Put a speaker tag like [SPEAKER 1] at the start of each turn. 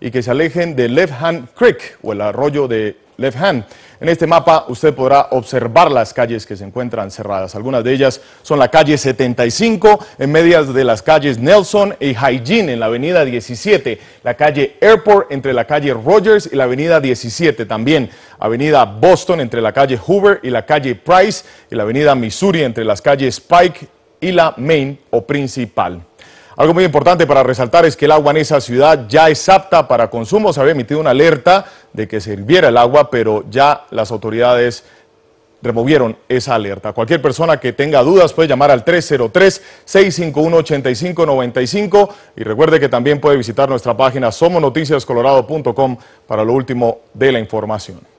[SPEAKER 1] y que se alejen de Left Hand Creek o el arroyo de Left Hand. En este mapa usted podrá observar las calles que se encuentran cerradas. Algunas de ellas son la calle 75, en medias de las calles Nelson y Hygiene, en la avenida 17, la calle Airport entre la calle Rogers y la avenida 17 también, avenida Boston entre la calle Hoover y la calle Price y la avenida Missouri entre las calles Pike y la Main o principal. Algo muy importante para resaltar es que el agua en esa ciudad ya es apta para consumo. Se había emitido una alerta de que sirviera el agua, pero ya las autoridades removieron esa alerta. Cualquier persona que tenga dudas puede llamar al 303-651-8595 y recuerde que también puede visitar nuestra página somonoticiascolorado.com para lo último de la información.